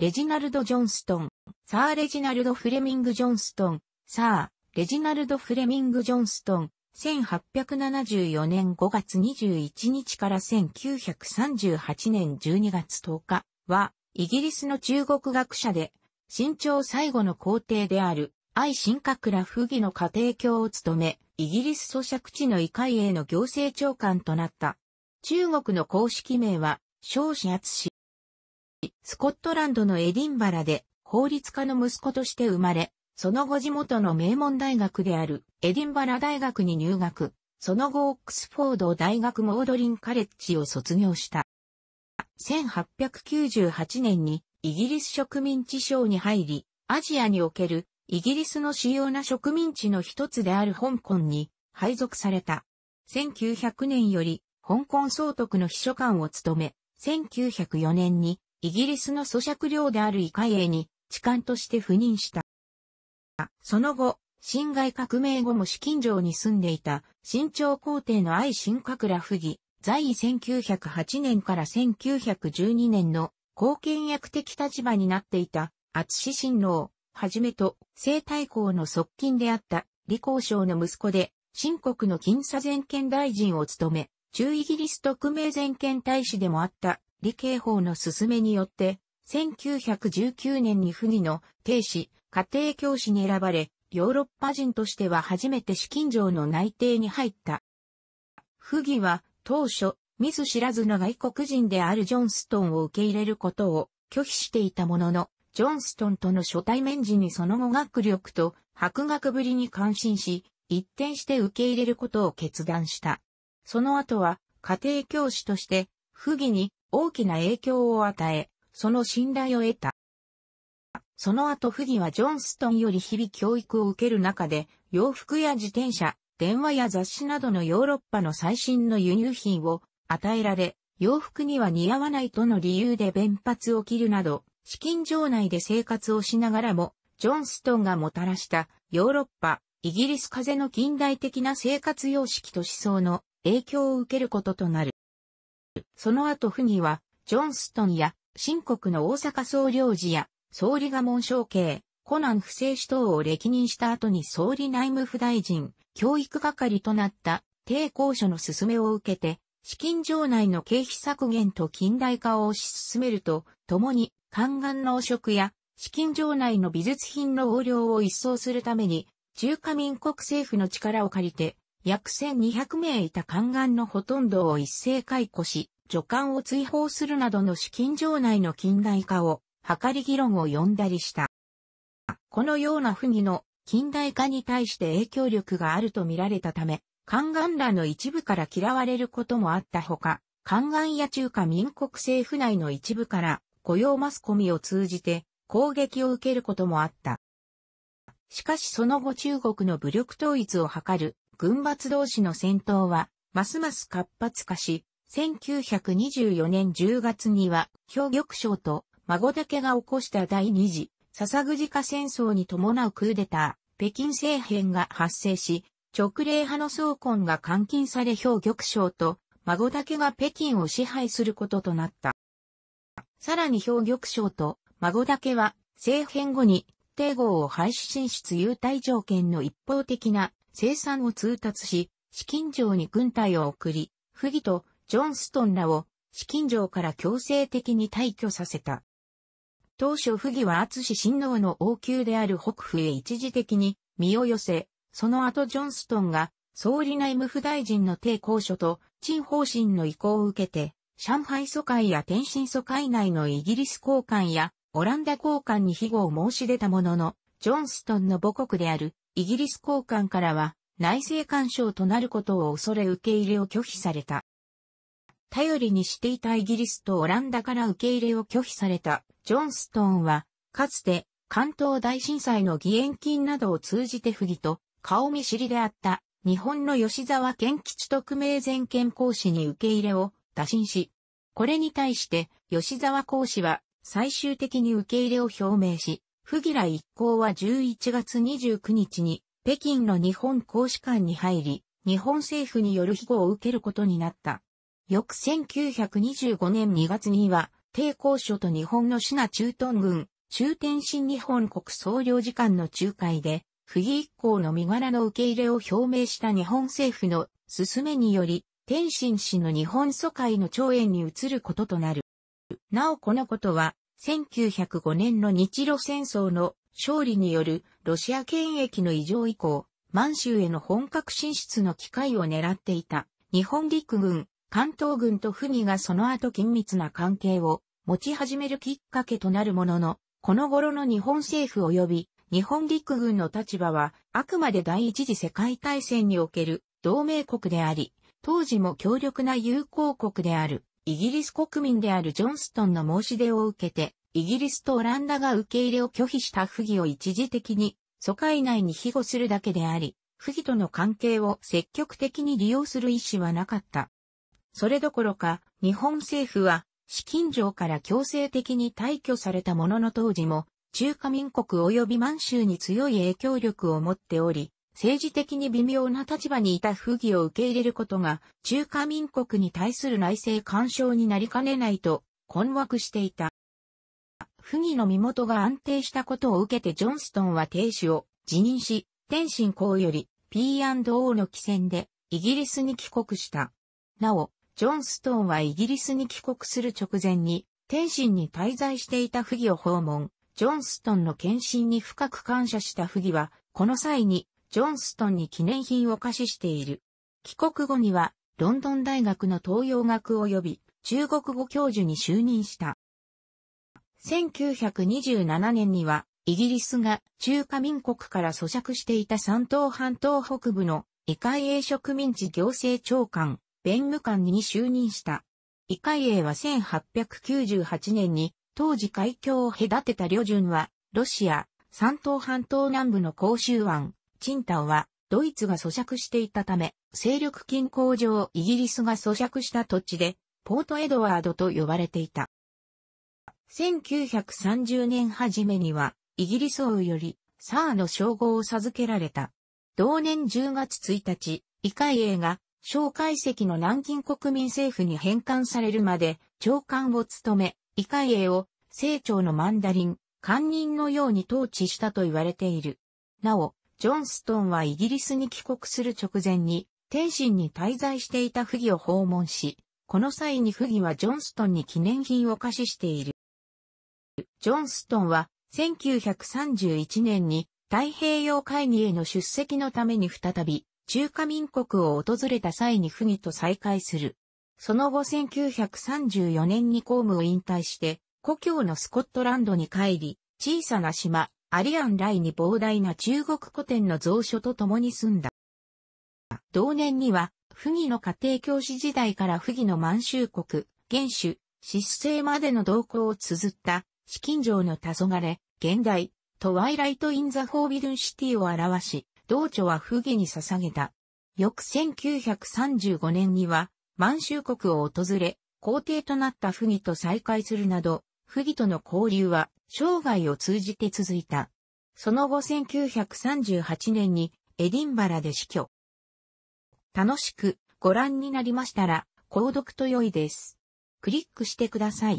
レジナルド・ジョンストン、サー・レジナルド・フレミング・ジョンストン、サー、レジナルド・フレミング・ジョンストン、1874年5月21日から1938年12月10日は、イギリスの中国学者で、新朝最後の皇帝である、愛新閣羅不義の家庭教を務め、イギリス租借地の異界への行政長官となった。中国の公式名は、少子厚氏。スコットランドのエディンバラで法律家の息子として生まれ、その後地元の名門大学であるエディンバラ大学に入学、その後オックスフォード大学モードリンカレッジを卒業した。1898年にイギリス植民地省に入り、アジアにおけるイギリスの主要な植民地の一つである香港に配属された。1900年より香港総督の秘書官を務め、1904年にイギリスの咀嚼領であるイカエイに、痴漢として赴任した。その後、辛亥革命後も資金城に住んでいた、新朝皇帝の愛新閣羅不儀、在位1908年から1912年の貢献役的立場になっていた、厚志親王、はじめと、西太后の側近であった、李光省の息子で、新国の金左全権大臣を務め、中イギリス特命全権大使でもあった、李慶法の勧めによって、1919年に不義の定子、家庭教師に選ばれ、ヨーロッパ人としては初めて資金上の内定に入った。不義は当初、見ず知らずの外国人であるジョンストンを受け入れることを拒否していたものの、ジョンストンとの初対面時にその語学力と博学ぶりに感心し、一転して受け入れることを決断した。その後は家庭教師として、不義に大きな影響を与え、その信頼を得た。その後フギはジョンストンより日々教育を受ける中で、洋服や自転車、電話や雑誌などのヨーロッパの最新の輸入品を与えられ、洋服には似合わないとの理由で弁髪を切るなど、資金場内で生活をしながらも、ジョンストンがもたらしたヨーロッパ、イギリス風の近代的な生活様式と思想の影響を受けることとなる。その後溥儀は、ジョンストンや、新国の大阪総領事や、総理賀門省系、コナン不正士等を歴任した後に総理内務府大臣、教育係となった抵抗書の勧めを受けて、資金上内の経費削減と近代化を推し進めると、共に、宦官の汚職や、資金上内の美術品の横領を一掃するために、中華民国政府の力を借りて、約1200名いた宦官のほとんどを一斉解雇し、助官を追放するなどの資金上内の近代化を、図り議論を呼んだりした。このような不義の近代化に対して影響力があると見られたため、宦官らの一部から嫌われることもあったほか、宦官や中華民国政府内の一部から雇用マスコミを通じて攻撃を受けることもあった。しかしその後中国の武力統一を図る軍閥同士の戦闘は、ますます活発化し、1924年10月には、氷玉将と孫だけが起こした第二次、笹ぐじ化戦争に伴うクーデター、北京政変が発生し、直令派の総根が監禁され氷玉将と孫だけが北京を支配することとなった。さらに氷玉将と孫だけは政変後に帝豪を廃止進出優待条件の一方的な生産を通達し、資金上に軍隊を送り、不義とジョンストンらを資金上から強制的に退去させた。当初不義は厚親王の王宮である北府へ一時的に身を寄せ、その後ジョンストンが総理内務副大臣の抵抗書と陳方針の意向を受けて、上海疎開や天津疎開内のイギリス交換やオランダ交換に庇護を申し出たものの、ジョンストンの母国であるイギリス交換からは内政干渉となることを恐れ受け入れを拒否された。頼りにしていたイギリスとオランダから受け入れを拒否されたジョンストーンは、かつて関東大震災の義援金などを通じて不義と顔見知りであった日本の吉沢健吉特命全権講師に受け入れを打診し、これに対して吉沢講師は最終的に受け入れを表明し、不義ら一行は11月29日に北京の日本公使館に入り、日本政府による庇護を受けることになった。翌1925年2月には、帝公書と日本のシナ駐屯軍、中天新日本国総領事館の仲介で、不一行の身柄の受け入れを表明した日本政府の勧めにより、天津氏の日本疎開の長遠に移ることとなる。なおこのことは、1905年の日露戦争の勝利によるロシア権益の異常以降、満州への本格進出の機会を狙っていた日本陸軍関東軍と儀がその後緊密な関係を持ち始めるきっかけとなるものの、この頃の日本政府及び日本陸軍の立場はあくまで第一次世界大戦における同盟国であり、当時も強力な友好国であるイギリス国民であるジョンストンの申し出を受けて、イギリスとオランダが受け入れを拒否した不義を一時的に疎開内に庇護するだけであり、不義との関係を積極的に利用する意思はなかった。それどころか、日本政府は、資金上から強制的に退去されたものの当時も、中華民国及び満州に強い影響力を持っており、政治的に微妙な立場にいた不義を受け入れることが、中華民国に対する内政干渉になりかねないと、困惑していた。不義の身元が安定したことを受けてジョンストンは停止を辞任し、天津港より P&O の帰船でイギリスに帰国した。なお、ジョンストンはイギリスに帰国する直前に、天津に滞在していた不義を訪問。ジョンストンの献身に深く感謝した不義は、この際に、ジョンストンに記念品を貸ししている。帰国後には、ロンドン大学の東洋学及び、中国語教授に就任した。1927年には、イギリスが中華民国から租借していた山東半島北部の異界営植民地行政長官、弁務官に就任した。イ海英は1898年に、当時海峡を隔てた旅順は、ロシア、三島半島南部の甲州湾、チンタンは、ドイツが咀嚼していたため、勢力均衡上イギリスが咀嚼した土地で、ポートエドワードと呼ばれていた。1930年初めには、イギリス王より、サーの称号を授けられた。同年10月1日、イカイエが蒋介石の南京国民政府に返還されるまで、長官を務め、異界英を、清朝のマンダリン、官人のように統治したと言われている。なお、ジョンストンはイギリスに帰国する直前に、天津に滞在していた不義を訪問し、この際に不義はジョンストンに記念品を貸ししている。ジョンストンは、1931年に太平洋会議への出席のために再び中華民国を訪れた際に不儀と再会する。その後1934年に公務を引退して、故郷のスコットランドに帰り、小さな島、アリアンライに膨大な中国古典の蔵書と共に住んだ。同年には、不儀の家庭教師時代から不儀の満州国、元首、失政までの動向を綴った、資金上の黄昏、現代、トワイライト・イン・ザ・フォービルン・シティを表し、道著は不義に捧げた。翌1935年には、満州国を訪れ、皇帝となった不義と再会するなど、不義との交流は生涯を通じて続いた。その後1938年にエディンバラで死去。楽しくご覧になりましたら、購読と良いです。クリックしてください。